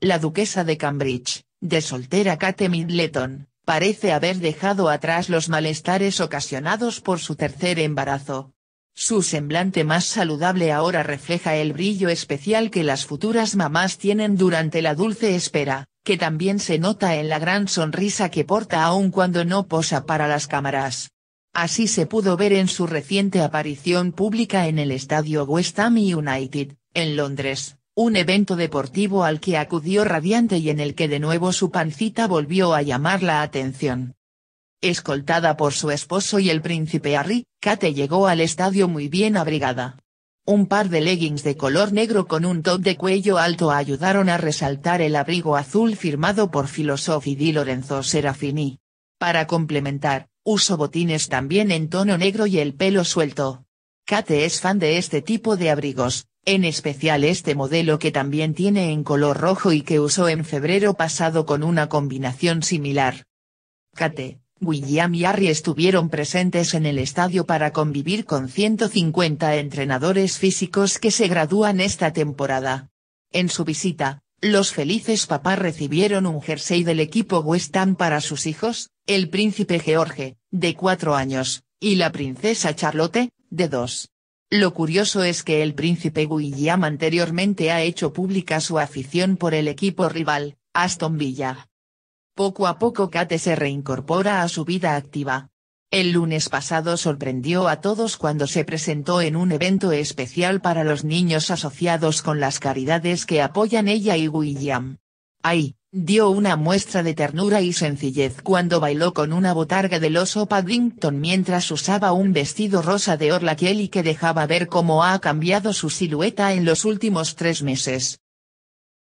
la duquesa de Cambridge, de soltera Kate Middleton, parece haber dejado atrás los malestares ocasionados por su tercer embarazo. Su semblante más saludable ahora refleja el brillo especial que las futuras mamás tienen durante la dulce espera, que también se nota en la gran sonrisa que porta aun cuando no posa para las cámaras. Así se pudo ver en su reciente aparición pública en el estadio West Ham United, en Londres, un evento deportivo al que acudió radiante y en el que de nuevo su pancita volvió a llamar la atención. Escoltada por su esposo y el príncipe Harry, Kate llegó al estadio muy bien abrigada. Un par de leggings de color negro con un top de cuello alto ayudaron a resaltar el abrigo azul firmado por Filosofi Di Lorenzo Serafini. Para complementar, usó botines también en tono negro y el pelo suelto. Kate es fan de este tipo de abrigos, en especial este modelo que también tiene en color rojo y que usó en febrero pasado con una combinación similar. Kate, William y Harry estuvieron presentes en el estadio para convivir con 150 entrenadores físicos que se gradúan esta temporada. En su visita, los felices papás recibieron un jersey del equipo West Ham para sus hijos, el príncipe George, de 4 años, y la princesa Charlotte, de 2. Lo curioso es que el príncipe William anteriormente ha hecho pública su afición por el equipo rival, Aston Villa. Poco a poco Kate se reincorpora a su vida activa. El lunes pasado sorprendió a todos cuando se presentó en un evento especial para los niños asociados con las caridades que apoyan ella y William. Ahí, Dio una muestra de ternura y sencillez cuando bailó con una botarga del oso Paddington mientras usaba un vestido rosa de orla Kelly que dejaba ver cómo ha cambiado su silueta en los últimos tres meses.